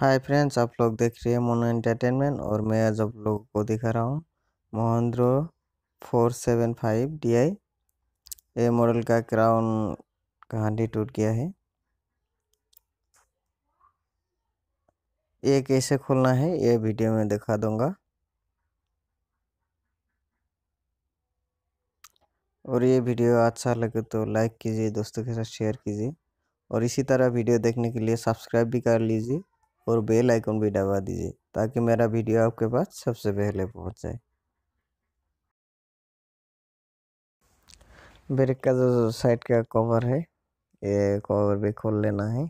hi friends आप लोग देख रहे हैं मोनो एंटरटेनमेंट और मैं आज आप लोगों को दिखा रहा हूँ Mahindra four seven five D I ये मॉडल का क्राउन का हंडी टूट गया है ये कैसे खोलना है ये वीडियो में दिखा दूंगा और ये वीडियो अच्छा लगे तो लाइक कीजिए दोस्तों के साथ शेयर कीजिए और इसी तरह वीडियो देखने के लिए सब्सक्राइब भी कर लीजिए और बेल आइकन भी दबा दीजिए ताकि मेरा वीडियो आपके पास सबसे पहले पहुंच जाए ब्रेक का जो साइड का कवर है ये कवर भी खोल लेना है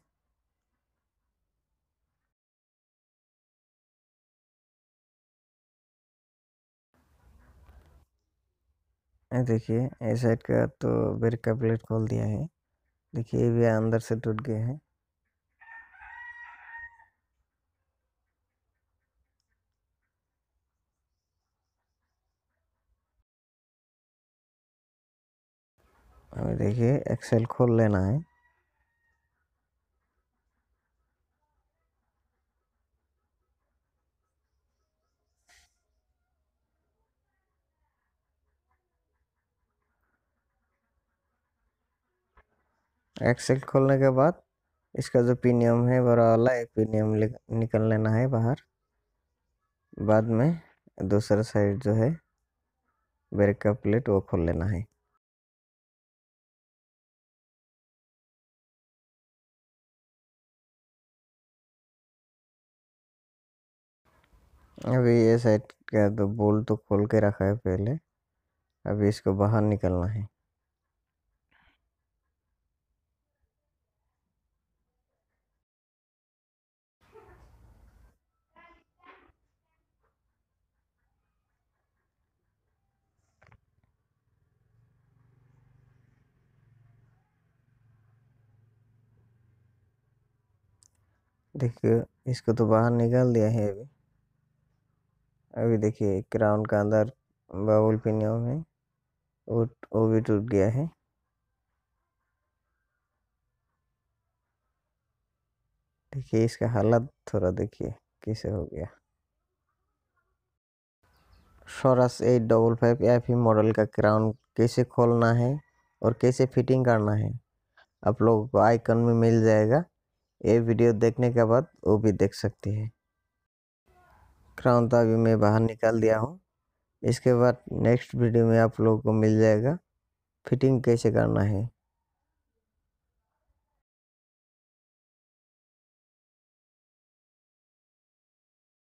देखिए इस साइड का तो ब्रेक का प्लेट खोल दिया है देखिए ये भी अंदर से टूट गया है हमें देखिए एक्सेल खोल लेना है एक्सेल खोलने के बाद इसका जो पीनियम है बड़ा वाला एक पीनियम निकल लेना है बाहर बाद में दूसरा साइड जो है ब्रेक का प्लेट वो खोल लेना है अभी ये साइड का तो बोल तो खोल के रखा है पहले अभी इसको बाहर निकलना है देखिए इसको तो बाहर निकाल दिया है अभी अभी देखिए क्राउन का अंदर बाउल पिनियों में वो वो भी टूट गया है देखिए इसका हालत थोड़ा देखिए कैसे हो गया Swaraj eight double five F model का क्राउन कैसे खोलना है और कैसे फिटिंग करना है आप लोगों को आइकन में मिल जाएगा ये वीडियो देखने के बाद वो भी देख सकते हैं रहा हूँ तो अभी मैं बाहर निकाल दिया हूँ इसके बाद नेक्स्ट वीडियो में आप लोगों को मिल जाएगा फिटिंग कैसे करना है